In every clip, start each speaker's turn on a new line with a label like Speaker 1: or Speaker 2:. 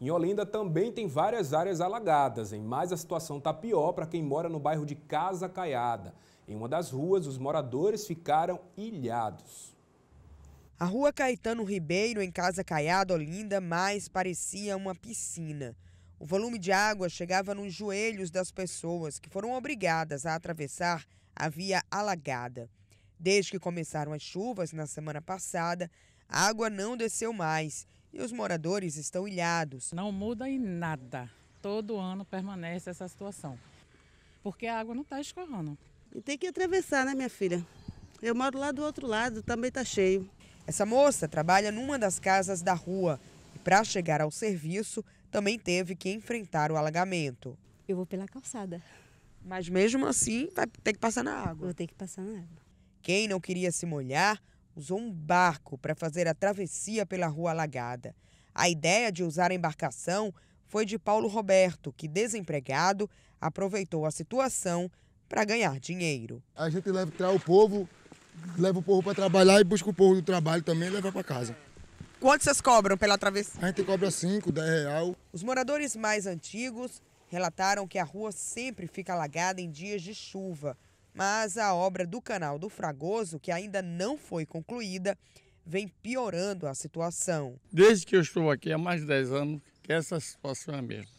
Speaker 1: Em Olinda também tem várias áreas alagadas, hein? mas a situação está pior para quem mora no bairro de Casa Caiada. Em uma das ruas, os moradores ficaram ilhados.
Speaker 2: A rua Caetano Ribeiro, em Casa Caiada, Olinda, mais parecia uma piscina. O volume de água chegava nos joelhos das pessoas que foram obrigadas a atravessar a via alagada. Desde que começaram as chuvas na semana passada, a água não desceu mais e os moradores estão ilhados.
Speaker 3: Não muda em nada. Todo ano permanece essa situação. Porque a água não está escorrendo.
Speaker 2: E tem que atravessar, né, minha filha? Eu moro lá do outro lado, também está cheio. Essa moça trabalha numa das casas da rua e, para chegar ao serviço, também teve que enfrentar o alagamento. Eu vou pela calçada. Mas mesmo assim, vai ter que passar na água. Vou ter que passar na água. Quem não queria se molhar usou um barco para fazer a travessia pela rua alagada. A ideia de usar a embarcação foi de Paulo Roberto, que, desempregado, aproveitou a situação para ganhar dinheiro. A gente leva traz o povo, leva o povo para trabalhar e busca
Speaker 1: o povo do trabalho também e leva para casa.
Speaker 2: Quanto vocês cobram pela travessia? A gente cobra 5, 10 real. Os moradores mais antigos relataram que a rua sempre fica alagada em dias de chuva, mas a obra do canal do Fragoso, que ainda não foi concluída, vem piorando a situação.
Speaker 3: Desde que eu estou aqui há mais de 10 anos, que essa situação é a mesma.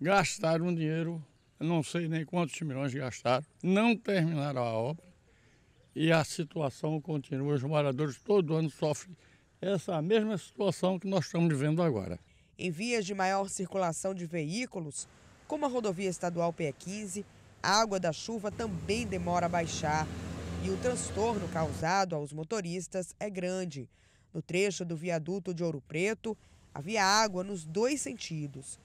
Speaker 3: Gastaram um dinheiro, não sei nem quantos milhões gastaram, não terminaram a obra e a situação continua. Os moradores todo ano sofrem essa mesma situação que nós estamos vivendo agora. Em
Speaker 2: vias de maior circulação de veículos, como a rodovia estadual PE15, a água da chuva também demora a baixar e o transtorno causado aos motoristas é grande. No trecho do viaduto de Ouro Preto, havia água nos dois sentidos.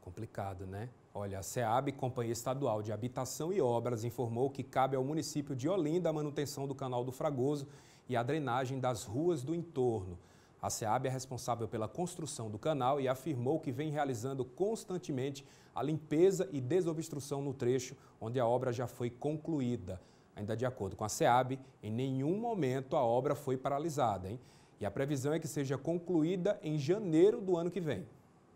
Speaker 1: Complicado, né? Olha, a SEAB, Companhia Estadual de Habitação e Obras, informou que cabe ao município de Olinda a manutenção do canal do Fragoso e a drenagem das ruas do entorno. A SEAB é responsável pela construção do canal e afirmou que vem realizando constantemente a limpeza e desobstrução no trecho onde a obra já foi concluída. Ainda de acordo com a SEAB, em nenhum momento a obra foi paralisada. Hein? E a previsão é que seja concluída em janeiro do ano que vem.